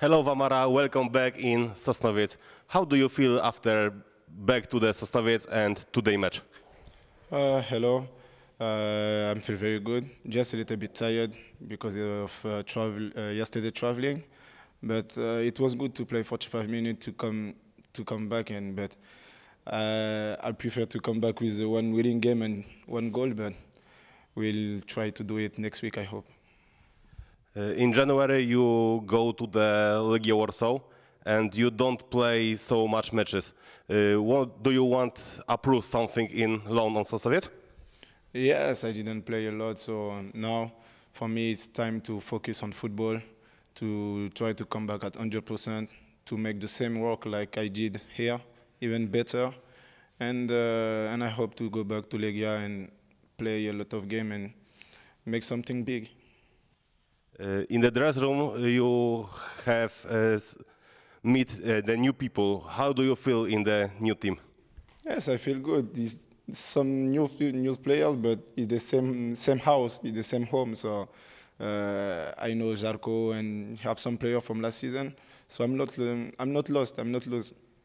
Hello, Vamara. Welcome back in Sosnowiec. How do you feel after back to the Sosnowiec and today match? Uh, hello. Uh, I'm feel very good. Just a little bit tired because of uh, travel uh, yesterday traveling, but uh, it was good to play 45 minutes to come to come back and but uh, I prefer to come back with one winning game and one goal. But we'll try to do it next week. I hope. Uh, in January, you go to the Legia Warsaw and you don't play so much matches. Uh, what do you want to approve something in London Soviet? Yes, I didn't play a lot, so now for me it's time to focus on football, to try to come back at 100%, to make the same work like I did here, even better, and uh, and I hope to go back to Legia and play a lot of games and make something big. Uh, in the dress room, uh, you have uh, meet the new people. How do you feel in the new team? Yes, I feel good. some new new players, but it's the same same house, it's the same home. So uh, I know Jarko and have some player from last season. So I'm not um, I'm not lost. I'm not lost.